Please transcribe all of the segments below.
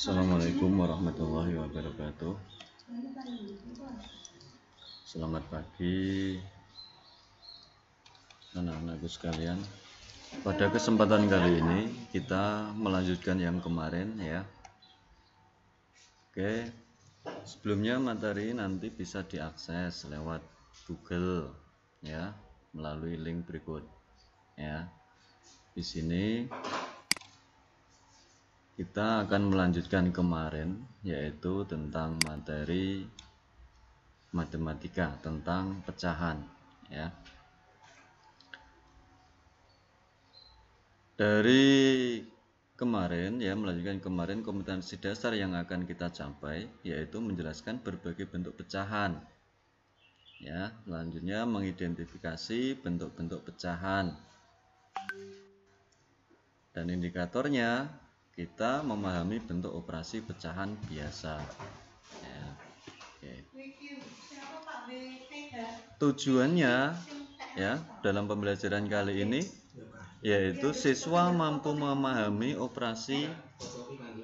Assalamualaikum warahmatullahi wabarakatuh Selamat pagi Anak-anakku sekalian Pada kesempatan kali ini Kita melanjutkan yang kemarin ya Oke Sebelumnya materi nanti bisa diakses lewat Google ya melalui link berikut ya di sini kita akan melanjutkan kemarin yaitu tentang materi matematika tentang pecahan ya dari kemarin ya melanjutkan kemarin kompetensi dasar yang akan kita capai yaitu menjelaskan berbagai bentuk pecahan ya selanjutnya mengidentifikasi bentuk-bentuk pecahan dan indikatornya kita memahami bentuk operasi pecahan biasa. Ya. Okay. Tujuannya ya dalam pembelajaran kali ini yaitu siswa mampu memahami operasi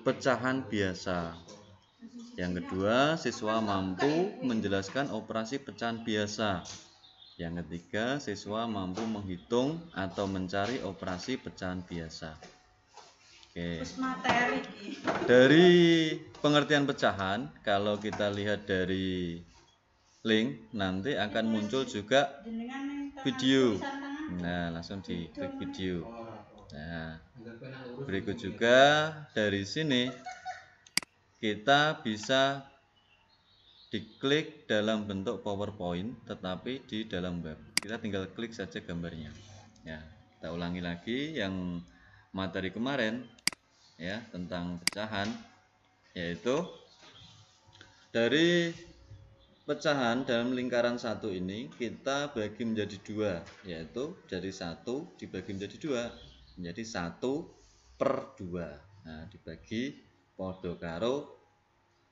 pecahan biasa. Yang kedua, siswa mampu menjelaskan operasi pecahan biasa. Yang ketiga, siswa mampu menghitung atau mencari operasi pecahan biasa. Oke. materi. Dari pengertian pecahan, kalau kita lihat dari link nanti akan muncul juga video. Nah, langsung di klik video. Nah, berikut juga dari sini kita bisa diklik dalam bentuk PowerPoint tetapi di dalam web. Kita tinggal klik saja gambarnya. Ya, kita ulangi lagi yang materi kemarin ya tentang pecahan yaitu dari pecahan dalam lingkaran satu ini kita bagi menjadi dua yaitu dari satu dibagi menjadi dua menjadi satu per dua nah dibagi podo karo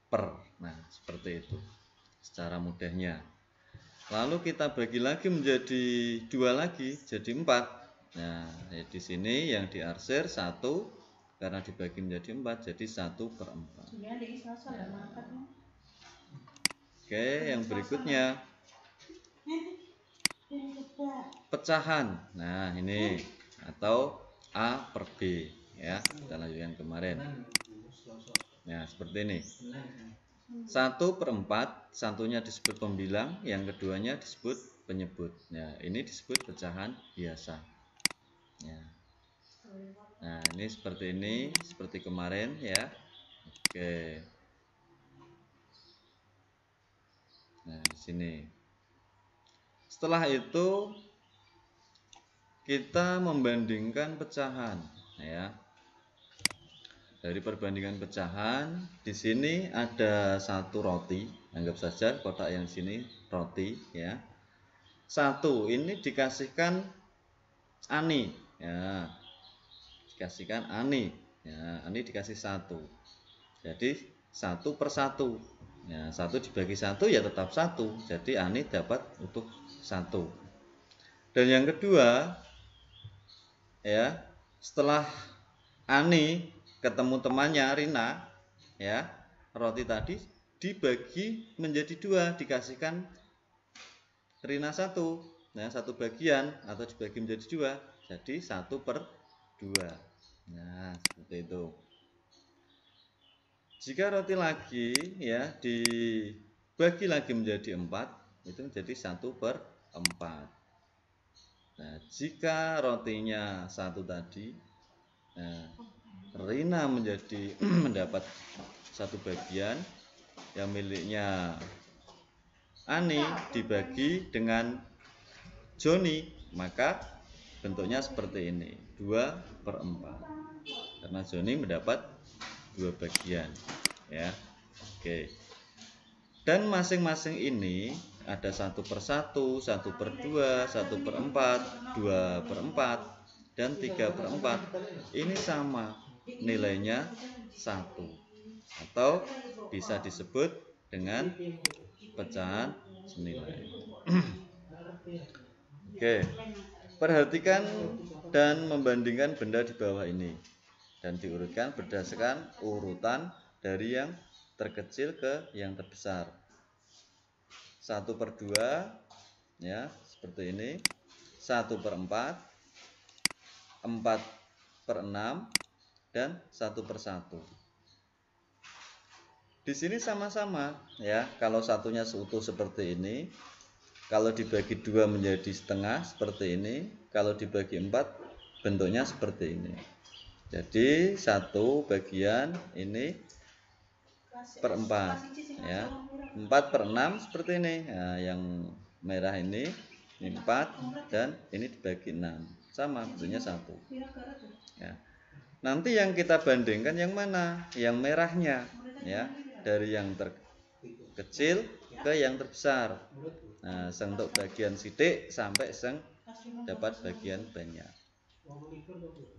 per nah seperti itu secara mudahnya lalu kita bagi lagi menjadi dua lagi jadi empat nah di sini yang diarsir satu karena dibagi menjadi empat jadi satu per empat iya, oke yang berikutnya pecahan nah ini atau A per B ya kita lanjutkan kemarin nah seperti ini satu per empat satunya disebut pembilang yang keduanya disebut penyebut nah ini disebut pecahan biasa ya Nah, ini seperti ini, seperti kemarin ya. Oke. Nah, di sini. Setelah itu kita membandingkan pecahan ya. Dari perbandingan pecahan, di sini ada satu roti. Anggap saja kotak yang sini roti ya. Satu ini dikasihkan ani ya dikasihkan ani ya ani dikasih satu jadi satu per satu ya satu dibagi satu ya tetap satu jadi ani dapat utuh satu dan yang kedua ya setelah ani ketemu temannya Rina ya roti tadi dibagi menjadi dua dikasihkan Rina satu nah satu bagian atau dibagi menjadi dua jadi satu per dua Nah, seperti itu. Jika roti lagi ya dibagi lagi menjadi empat, itu menjadi satu per empat. Nah, jika rotinya satu tadi, nah, Rina menjadi mendapat satu bagian yang miliknya Ani dibagi dengan Joni, maka bentuknya seperti ini 2 per 4 karena zoni mendapat dua bagian ya oke dan masing-masing ini ada satu per satu, satu per dua, satu per empat, dua per empat, dan tiga per empat. Ini sama nilainya satu atau bisa disebut dengan pecahan senilai. Oke. Perhatikan dan membandingkan benda di bawah ini dan diurutkan berdasarkan urutan dari yang terkecil ke yang terbesar. Satu per dua, ya, seperti ini. Satu per empat, empat per enam, dan satu per satu. Di sini sama-sama ya, kalau satunya seutuh seperti ini, kalau dibagi dua menjadi setengah seperti ini, kalau dibagi empat bentuknya seperti ini. Jadi satu bagian ini per empat, ya empat per enam seperti ini. Nah, yang merah ini, empat dan ini dibagi enam sama bentuknya satu. Ya. Nanti yang kita bandingkan yang mana? Yang merahnya, ya dari yang terkecil ke yang terbesar. Nah, sentuk bagian sidik sampai seng dapat bagian banyak.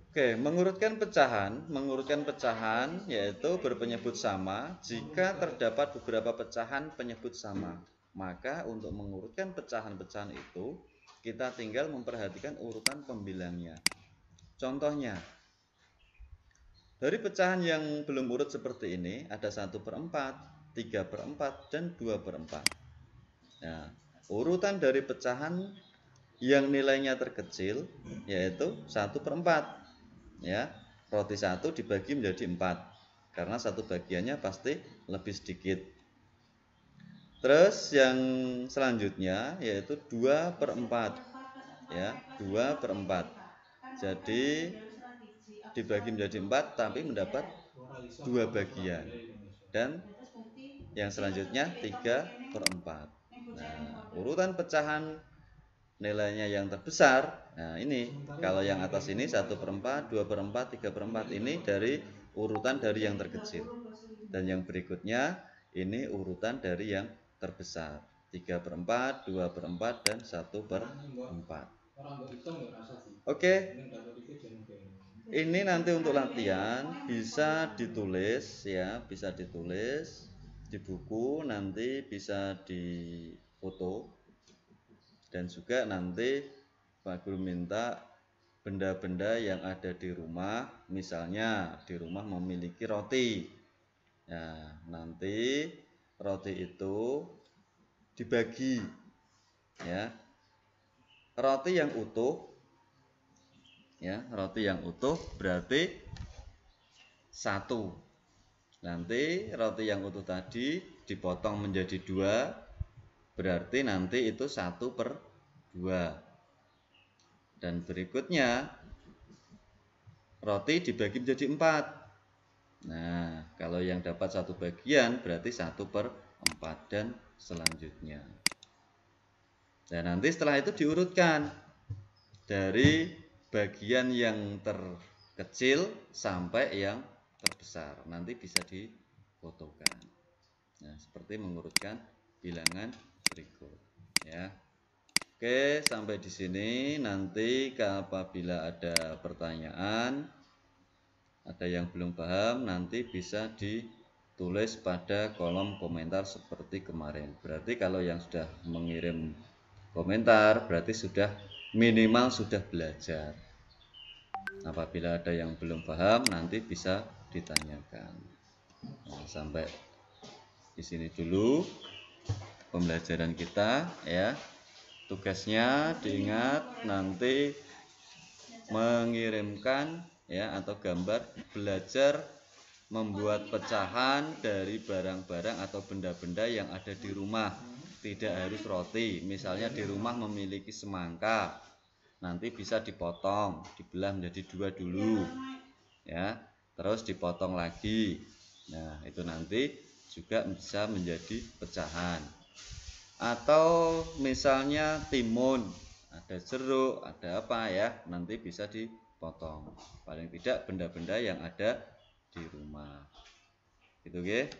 Oke, mengurutkan pecahan, mengurutkan pecahan yaitu berpenyebut sama jika terdapat beberapa pecahan penyebut sama. Maka untuk mengurutkan pecahan-pecahan itu kita tinggal memperhatikan urutan pembilangnya. Contohnya, dari pecahan yang belum urut seperti ini ada satu per empat tiga per empat dan dua per empat. Nah, urutan dari pecahan yang nilainya terkecil yaitu 1 per 4 ya roti 1 dibagi menjadi 4 karena satu bagiannya pasti lebih sedikit terus yang selanjutnya yaitu 2 per 4 ya 2 per 4 jadi dibagi menjadi 4 tapi mendapat dua bagian dan yang selanjutnya 3 per 4 Nah, urutan pecahan nilainya yang terbesar. Nah, ini kalau yang atas ini satu perempat, dua perempat, tiga perempat ini dari urutan dari yang terkecil. Dan yang berikutnya ini urutan dari yang terbesar. tiga per 4, 2 per 4, dan satu per 4. Ya, Oke. Ini nanti untuk latihan bisa ditulis ya, bisa ditulis di buku nanti bisa di foto dan juga nanti Pak Guru minta benda-benda yang ada di rumah misalnya di rumah memiliki roti nah nanti roti itu dibagi ya roti yang utuh ya roti yang utuh berarti satu nanti roti yang utuh tadi dipotong menjadi dua Berarti nanti itu 1 per 2. Dan berikutnya, roti dibagi menjadi 4. Nah, kalau yang dapat satu bagian berarti 1 per 4 dan selanjutnya. Dan nanti setelah itu diurutkan dari bagian yang terkecil sampai yang terbesar. Nanti bisa difotokan. Nah, seperti mengurutkan bilangan berikut ya. Oke, sampai di sini nanti apabila ada pertanyaan ada yang belum paham nanti bisa ditulis pada kolom komentar seperti kemarin. Berarti kalau yang sudah mengirim komentar berarti sudah minimal sudah belajar. Apabila ada yang belum paham nanti bisa ditanyakan. Nah, sampai di sini dulu pembelajaran kita ya tugasnya diingat nanti mengirimkan ya atau gambar belajar membuat pecahan dari barang-barang atau benda-benda yang ada di rumah tidak harus roti misalnya di rumah memiliki semangka nanti bisa dipotong dibelah menjadi dua dulu ya terus dipotong lagi nah itu nanti juga bisa menjadi pecahan atau misalnya timun ada jeruk ada apa ya nanti bisa dipotong paling tidak benda-benda yang ada di rumah gitu oke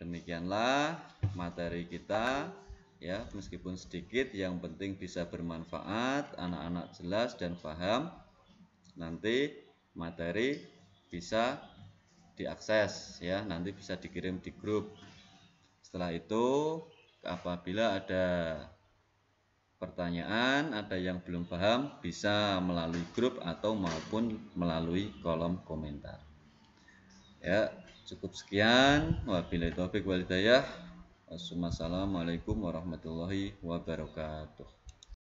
demikianlah materi kita ya meskipun sedikit yang penting bisa bermanfaat anak-anak jelas dan paham nanti materi bisa diakses ya nanti bisa dikirim di grup setelah itu apabila ada pertanyaan, ada yang belum paham, bisa melalui grup atau maupun melalui kolom komentar. Ya, cukup sekian. Wabillahi taufiq walhidayah. Wassalamualaikum warahmatullahi wabarakatuh.